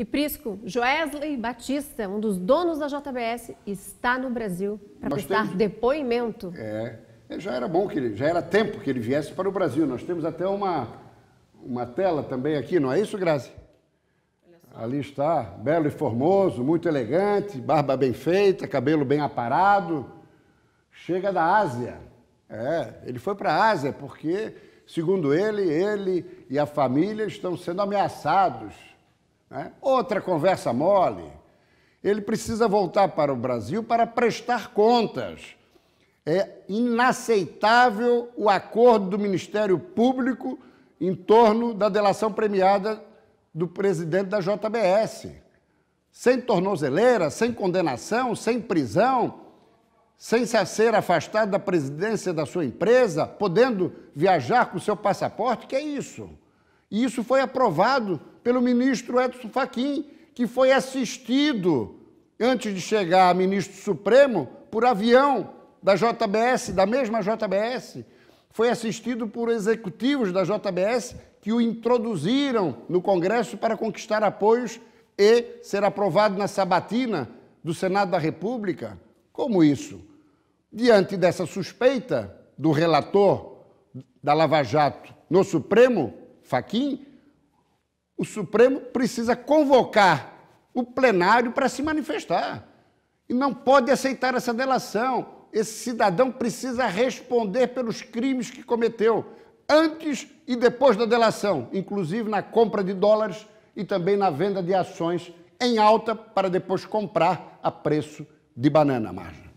E Prisco, Joesley Batista, um dos donos da JBS, está no Brasil para prestar temos... depoimento. É, já era bom que ele, já era tempo que ele viesse para o Brasil. Nós temos até uma, uma tela também aqui, não é isso, Grazi? Ali está, belo e formoso, muito elegante, barba bem feita, cabelo bem aparado. Chega da Ásia. É, ele foi para a Ásia porque, segundo ele, ele e a família estão sendo ameaçados né? Outra conversa mole. Ele precisa voltar para o Brasil para prestar contas. É inaceitável o acordo do Ministério Público em torno da delação premiada do presidente da JBS. Sem tornozeleira, sem condenação, sem prisão, sem ser afastado da presidência da sua empresa, podendo viajar com seu passaporte, que é isso? E isso foi aprovado pelo ministro Edson Fachin, que foi assistido, antes de chegar a ministro supremo, por avião da JBS, da mesma JBS. Foi assistido por executivos da JBS que o introduziram no Congresso para conquistar apoios e ser aprovado na sabatina do Senado da República. Como isso? Diante dessa suspeita do relator da Lava Jato no Supremo, Faquim, o Supremo precisa convocar o plenário para se manifestar. E não pode aceitar essa delação. Esse cidadão precisa responder pelos crimes que cometeu, antes e depois da delação, inclusive na compra de dólares e também na venda de ações em alta para depois comprar a preço de banana, Marja.